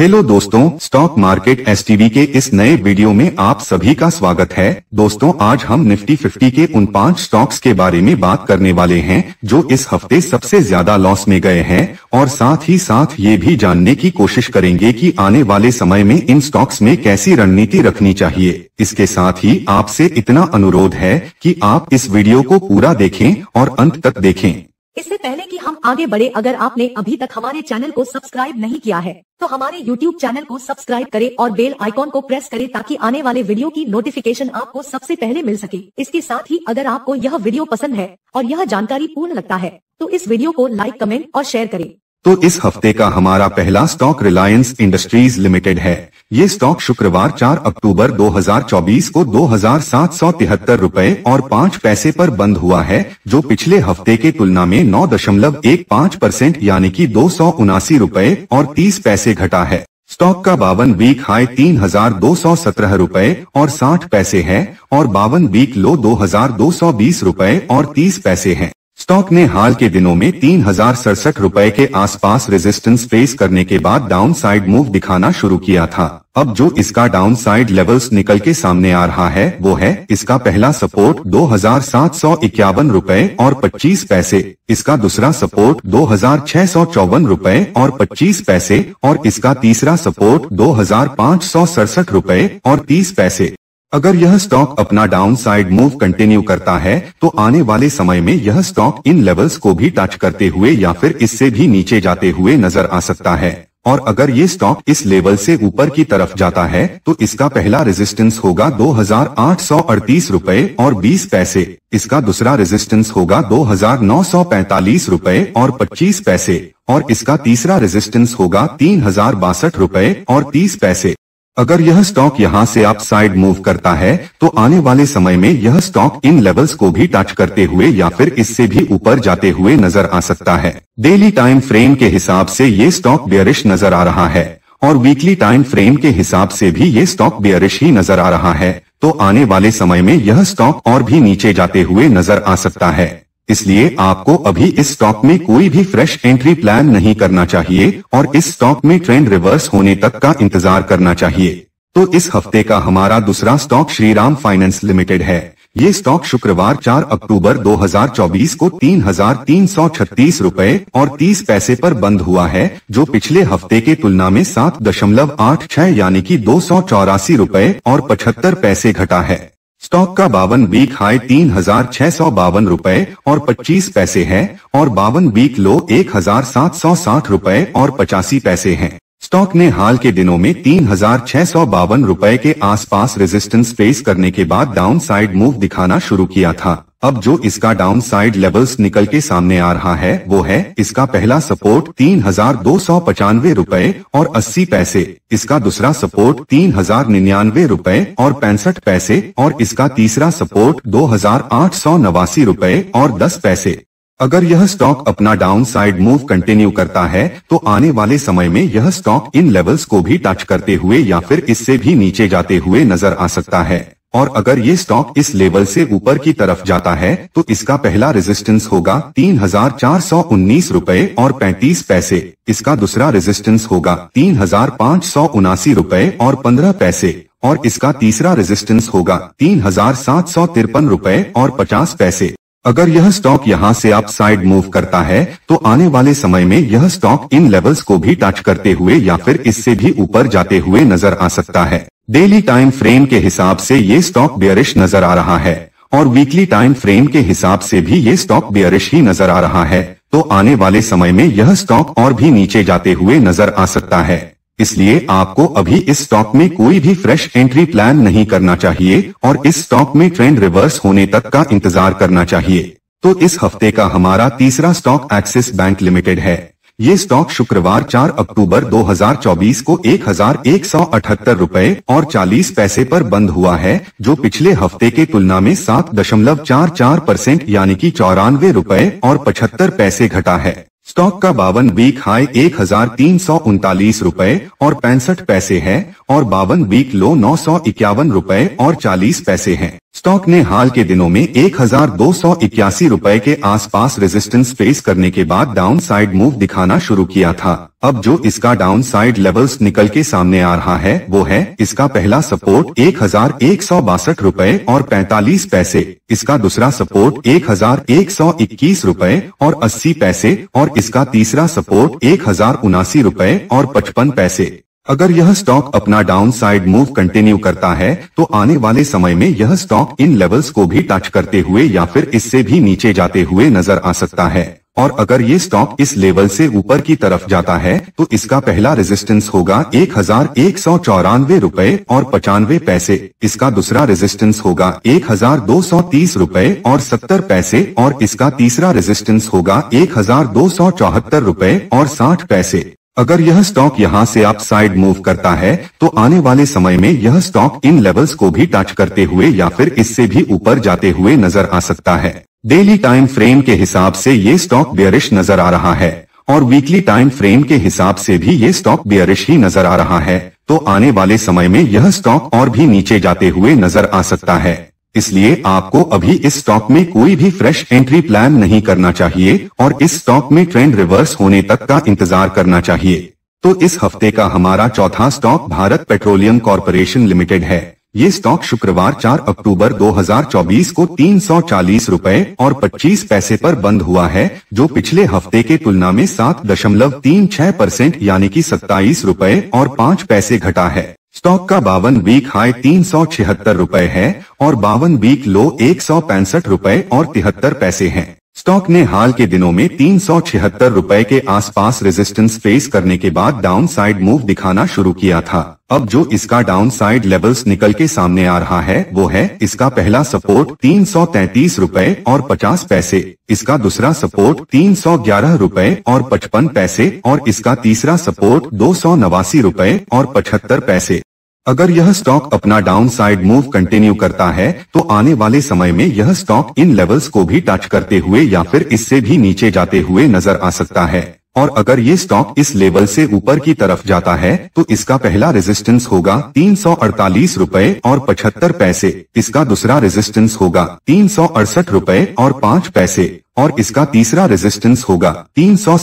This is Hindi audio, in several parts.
हेलो दोस्तों स्टॉक मार्केट एस के इस नए वीडियो में आप सभी का स्वागत है दोस्तों आज हम निफ्टी 50 के उन पांच स्टॉक्स के बारे में बात करने वाले हैं जो इस हफ्ते सबसे ज्यादा लॉस में गए हैं और साथ ही साथ ये भी जानने की कोशिश करेंगे कि आने वाले समय में इन स्टॉक्स में कैसी रणनीति रखनी चाहिए इसके साथ ही आपसे इतना अनुरोध है की आप इस वीडियो को पूरा देखें और अंत तक देखें इससे पहले कि हम आगे बढ़े अगर आपने अभी तक हमारे चैनल को सब्सक्राइब नहीं किया है तो हमारे YouTube चैनल को सब्सक्राइब करें और बेल आइकॉन को प्रेस करें ताकि आने वाले वीडियो की नोटिफिकेशन आपको सबसे पहले मिल सके इसके साथ ही अगर आपको यह वीडियो पसंद है और यह जानकारी पूर्ण लगता है तो इस वीडियो को लाइक कमेंट और शेयर करें तो इस हफ्ते का हमारा पहला स्टॉक रिलायंस इंडस्ट्रीज लिमिटेड है ये स्टॉक शुक्रवार 4 अक्टूबर 2024 को दो हजार और पाँच पैसे पर बंद हुआ है जो पिछले हफ्ते के तुलना में 9.15 परसेंट यानी की दो सौ और 30 पैसे घटा है स्टॉक का बावन वीक हाई तीन हजार दो सौ सत्रह रूपए और साठ पैसे है और बावन वीक लो दो हजार दो सौ बीस रूपए और तीस पैसे है स्टॉक ने हाल के दिनों में तीन हजार सड़सठ रूपए के आसपास रेजिस्टेंस फेस करने के बाद डाउनसाइड मूव दिखाना शुरू किया था अब जो इसका डाउनसाइड लेवल्स निकल के सामने आ रहा है वो है इसका पहला सपोर्ट दो हजार सात सौ इक्यावन रूपए और पच्चीस पैसे इसका दूसरा सपोर्ट दो हजार छह सौ चौवन रूपए और पच्चीस पैसे और इसका तीसरा सपोर्ट दो हजार पाँच सौ सड़सठ रूपए और तीस पैसे अगर यह स्टॉक अपना डाउन साइड मूव कंटिन्यू करता है तो आने वाले समय में यह स्टॉक इन लेवल्स को भी टच करते हुए या फिर इससे भी नीचे जाते हुए नजर आ सकता है और अगर ये स्टॉक इस लेवल से ऊपर की तरफ जाता है तो इसका पहला रेजिस्टेंस होगा दो हजार आठ सौ अड़तीस रूपए और बीस पैसे इसका दूसरा रेजिस्टेंस होगा दो हजार नौ सौ रूपए और पच्चीस पैसे और इसका तीसरा रेजिस्टेंस होगा तीन हजार बासठ रूपए और तीस पैसे अगर यह स्टॉक यहां से आप साइड मूव करता है तो आने वाले समय में यह स्टॉक इन लेवल्स को भी टच करते हुए या फिर इससे भी ऊपर जाते हुए नजर आ सकता है डेली टाइम फ्रेम के हिसाब से ये स्टॉक बेयरिश नजर आ रहा है और वीकली टाइम फ्रेम के हिसाब से भी ये स्टॉक बेयरिश ही नजर आ रहा है तो आने वाले समय में यह स्टॉक और भी नीचे जाते हुए नजर आ सकता है इसलिए आपको अभी इस स्टॉक में कोई भी फ्रेश एंट्री प्लान नहीं करना चाहिए और इस स्टॉक में ट्रेंड रिवर्स होने तक का इंतजार करना चाहिए तो इस हफ्ते का हमारा दूसरा स्टॉक श्रीराम फाइनेंस लिमिटेड है ये स्टॉक शुक्रवार 4 अक्टूबर 2024 को तीन हजार तीन सौ छत्तीस रूपए और 30 पैसे पर बंद हुआ है जो पिछले हफ्ते के तुलना में सात दशमलव आठ छह यानी कि दो सौ चौरासी रूपए और पचहत्तर पैसे घटा है स्टॉक का बावन वीक हाई तीन हजार छह सौ बावन रूपए और पच्चीस पैसे है और बावन वीक लो एक हजार सात सौ साठ रूपए और पचासी पैसे है स्टॉक ने हाल के दिनों में तीन हजार छह सौ बावन रूपए के आसपास रेजिस्टेंस फेस करने के बाद डाउनसाइड मूव दिखाना शुरू किया था अब जो इसका डाउनसाइड लेवल्स निकल के सामने आ रहा है वो है इसका पहला सपोर्ट तीन हजार दो सौ पचानवे रूपए और अस्सी पैसे इसका दूसरा सपोर्ट तीन हजार निन्यानवे रूपए और पैंसठ पैसे और इसका तीसरा सपोर्ट दो हजार आठ सौ नवासी रूपए और दस पैसे अगर यह स्टॉक अपना डाउन साइड मूव कंटिन्यू करता है तो आने वाले समय में यह स्टॉक इन लेवल्स को भी टच करते हुए या फिर इससे भी नीचे जाते हुए नजर आ सकता है और अगर ये स्टॉक इस लेवल से ऊपर की तरफ जाता है तो इसका पहला रेजिस्टेंस होगा तीन हजार चार सौ उन्नीस रूपए और 35 पैसे इसका दूसरा रेजिस्टेंस होगा तीन हजार पाँच सौ उनासी रूपए और पंद्रह पैसे और इसका तीसरा रेजिस्टेंस होगा तीन हजार सात सौ तिरपन रूपए और पचास पैसे अगर यह स्टॉक यहां से आप साइड मूव करता है तो आने वाले समय में यह स्टॉक इन लेवल्स को भी टच करते हुए या फिर इससे भी ऊपर जाते हुए नजर आ सकता है डेली टाइम फ्रेम के हिसाब से ये स्टॉक बेयरिश नजर आ रहा है और वीकली टाइम फ्रेम के हिसाब से भी ये स्टॉक बेयरिश ही नजर आ रहा है तो आने वाले समय में यह स्टॉक और भी नीचे जाते हुए नजर आ सकता है इसलिए आपको अभी इस स्टॉक में कोई भी फ्रेश एंट्री प्लान नहीं करना चाहिए और इस स्टॉक में ट्रेंड रिवर्स होने तक का इंतजार करना चाहिए तो इस हफ्ते का हमारा तीसरा स्टॉक एक्सिस बैंक लिमिटेड है ये स्टॉक शुक्रवार 4 अक्टूबर 2024 को एक हजार एक सौ अठहत्तर रूपए और 40 पैसे पर बंद हुआ है जो पिछले हफ्ते के तुलना में सात दशमलव चार चार परसेंट यानी की चौरानवे रूपए और पचहत्तर पैसे घटा है स्टॉक का बावन वीक हाई एक हजार तीन सौ उनतालीस रूपए और पैंसठ पैसे है और बावन वीक लो नौ सौ इक्यावन रूपए और चालीस पैसे है स्टॉक ने हाल के दिनों में एक हजार दो सौ इक्यासी रूपए के आसपास रेजिस्टेंस फेस करने के बाद डाउनसाइड मूव दिखाना शुरू किया था अब जो इसका डाउनसाइड लेवल्स निकल के सामने आ रहा है वो है इसका पहला सपोर्ट एक हजार एक सौ बासठ रूपए और पैतालीस पैसे इसका दूसरा सपोर्ट एक हजार एक सौ इक्कीस रूपए और अस्सी पैसे और इसका तीसरा सपोर्ट एक हजार उनासी रूपए और पचपन पैसे अगर यह स्टॉक अपना डाउनसाइड मूव कंटिन्यू करता है तो आने वाले समय में यह स्टॉक इन लेवल्स को भी टच करते हुए या फिर इससे भी नीचे जाते हुए नजर आ सकता है और अगर ये स्टॉक इस लेवल से ऊपर की तरफ जाता है तो इसका पहला रेजिस्टेंस होगा एक हजार एक सौ चौरानवे रूपए और पचानवे पैसे इसका दूसरा रेजिस्टेंस होगा एक हजार दो सौ तीस रूपए और सत्तर पैसे और इसका तीसरा रेजिस्टेंस होगा एक हजार दो सौ चौहत्तर रूपए और साठ पैसे अगर यह स्टॉक यहां से आप साइड मूव करता है तो आने वाले समय में यह स्टॉक इन लेवल्स को भी टच करते हुए या फिर इससे भी ऊपर जाते हुए नजर आ सकता है डेली टाइम फ्रेम के हिसाब से ये स्टॉक बेयरिश नजर आ रहा है और वीकली टाइम फ्रेम के हिसाब से भी ये स्टॉक बियरिश ही नजर आ रहा है तो आने वाले समय में यह स्टॉक और भी नीचे जाते हुए नजर आ सकता है इसलिए आपको अभी इस स्टॉक में कोई भी फ्रेश एंट्री प्लान नहीं करना चाहिए और इस स्टॉक में ट्रेंड रिवर्स होने तक का इंतजार करना चाहिए तो इस हफ्ते का हमारा चौथा stock Bharat petroleum corporation limited है ये स्टॉक शुक्रवार 4 अक्टूबर 2024 को तीन सौ और 25 पैसे पर बंद हुआ है जो पिछले हफ्ते के तुलना में सात दशमलव तीन छह परसेंट यानी कि सत्ताईस रूपए और पाँच पैसे घटा है स्टॉक का बावन वीक हाई तीन सौ छिहत्तर रूपए है और बावन वीक लो एक सौ पैंसठ रूपए और तिहत्तर पैसे है स्टॉक ने हाल के दिनों में तीन सौ के आसपास रेजिस्टेंस फेस करने के बाद डाउनसाइड मूव दिखाना शुरू किया था अब जो इसका डाउनसाइड लेवल्स निकल के सामने आ रहा है वो है इसका पहला सपोर्ट तीन सौ तैतीस रूपए और पचास पैसे इसका दूसरा सपोर्ट तीन सौ ग्यारह रूपए और पचपन पैसे और इसका तीसरा सपोर्ट दो सौ नवासी रूपए और पचहत्तर पैसे अगर यह स्टॉक अपना डाउनसाइड मूव कंटिन्यू करता है तो आने वाले समय में यह स्टॉक इन लेवल्स को भी टच करते हुए या फिर इससे भी नीचे जाते हुए नजर आ सकता है और अगर ये स्टॉक इस लेवल से ऊपर की तरफ जाता है तो इसका पहला रेजिस्टेंस होगा तीन सौ अड़तालीस रूपए और पचहत्तर पैसे इसका दूसरा रेजिस्टेंस होगा तीन सौ अड़सठ रूपए और पाँच पैसे और इसका तीसरा रेजिस्टेंस होगा तीन सौ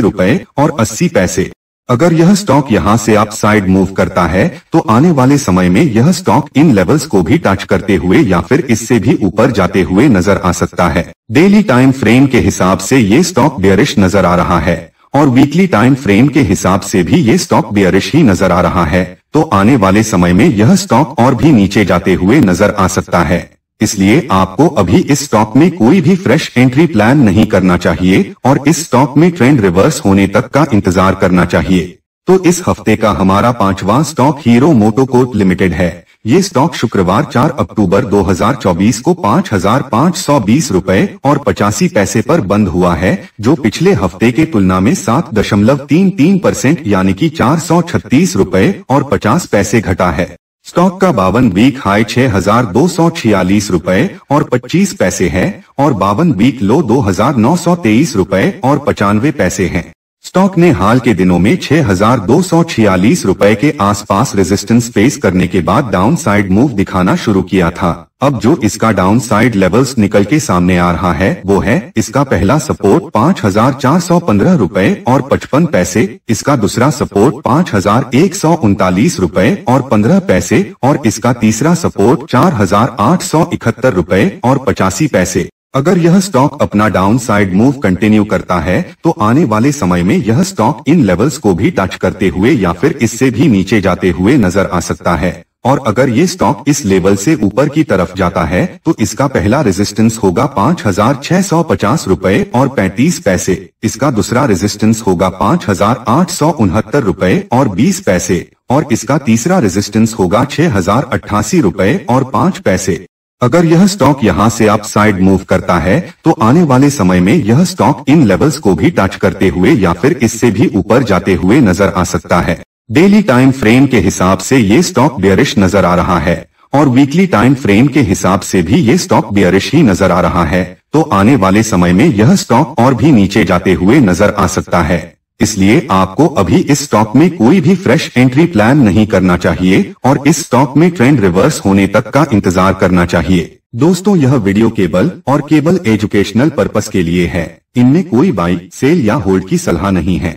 रूपए और अस्सी पैसे अगर यह स्टॉक यहां से आप साइड मूव करता है तो आने वाले समय में यह स्टॉक इन लेवल्स को भी टच करते हुए या फिर इससे भी ऊपर जाते हुए नजर आ सकता है डेली टाइम फ्रेम के हिसाब से ये स्टॉक बेयरिश नजर आ रहा है और वीकली टाइम फ्रेम के हिसाब से भी ये स्टॉक बेयरिश ही नजर आ रहा है तो आने वाले समय में यह स्टॉक और भी नीचे जाते हुए नजर आ सकता है इसलिए आपको अभी इस स्टॉक में कोई भी फ्रेश एंट्री प्लान नहीं करना चाहिए और इस स्टॉक में ट्रेंड रिवर्स होने तक का इंतजार करना चाहिए तो इस हफ्ते का हमारा पांचवा स्टॉक हीरो मोटोकोट लिमिटेड है ये स्टॉक शुक्रवार 4 अक्टूबर 2024 को पाँच हजार पाँच सौ बीस रूपए और पचासी पैसे पर बंद हुआ है जो पिछले हफ्ते के तुलना में सात दशमलव तीन तीन परसेंट यानी कि चार सौ छत्तीस रूपए और पचास पैसे घटा है स्टॉक का बावन वीक हाई छह हजार दो सौ छियालीस रूपए और पच्चीस पैसे है और बावन वीक लो दो हजार नौ सौ तेईस रूपए और पचानवे पैसे है स्टॉक ने हाल के दिनों में छह हजार दो सौ छियालीस रूपए के आसपास रेजिस्टेंस फेस करने के बाद डाउनसाइड मूव दिखाना शुरू किया था अब जो इसका डाउनसाइड लेवल्स निकल के सामने आ रहा है वो है इसका पहला सपोर्ट पाँच हजार चार सौ पंद्रह रूपए और पचपन पैसे इसका दूसरा सपोर्ट पाँच हजार एक सौ उनतालीस रूपए और पंद्रह पैसे और इसका तीसरा सपोर्ट चार हजार आठ सौ इकहत्तर रूपए और पचासी पैसे अगर यह स्टॉक अपना डाउनसाइड मूव कंटिन्यू करता है तो आने वाले समय में यह स्टॉक इन लेवल्स को भी टच करते हुए या फिर इससे भी नीचे जाते हुए नजर आ सकता है और अगर ये स्टॉक इस लेवल से ऊपर की तरफ जाता है तो इसका पहला रेजिस्टेंस होगा पाँच हजार छह सौ पचास रूपए और पैंतीस पैसे इसका दूसरा रेजिस्टेंस होगा पाँच हजार आठ सौ उनहत्तर रूपए और बीस पैसे और इसका तीसरा रेजिस्टेंस होगा छह हजार अट्ठासी रूपए और पाँच पैसे अगर यह स्टॉक यहां से आप साइड मूव करता है तो आने वाले समय में यह स्टॉक इन लेवल्स को भी टच करते हुए या फिर इससे भी ऊपर जाते हुए नजर आ सकता है डेली टाइम फ्रेम के हिसाब से ये स्टॉक बियरिश नजर आ रहा है और वीकली टाइम फ्रेम के हिसाब से भी ये स्टॉक बियरिश ही नजर आ रहा है तो आने वाले समय में यह स्टॉक और भी नीचे जाते हुए नजर आ सकता है इसलिए आपको अभी इस स्टॉक में कोई भी फ्रेश एंट्री प्लान नहीं करना चाहिए और इस स्टॉक में ट्रेंड रिवर्स होने तक का इंतजार करना चाहिए दोस्तों यह वीडियो केबल और केबल एजुकेशनल पर्पस के लिए है इनमें कोई बाई सेल या होल्ड की सलाह नहीं है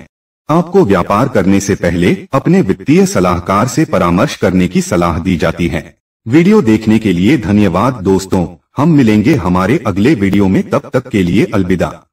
आपको व्यापार करने से पहले अपने वित्तीय सलाहकार से परामर्श करने की सलाह दी जाती है वीडियो देखने के लिए धन्यवाद दोस्तों हम मिलेंगे हमारे अगले वीडियो में तब तक के लिए अलविदा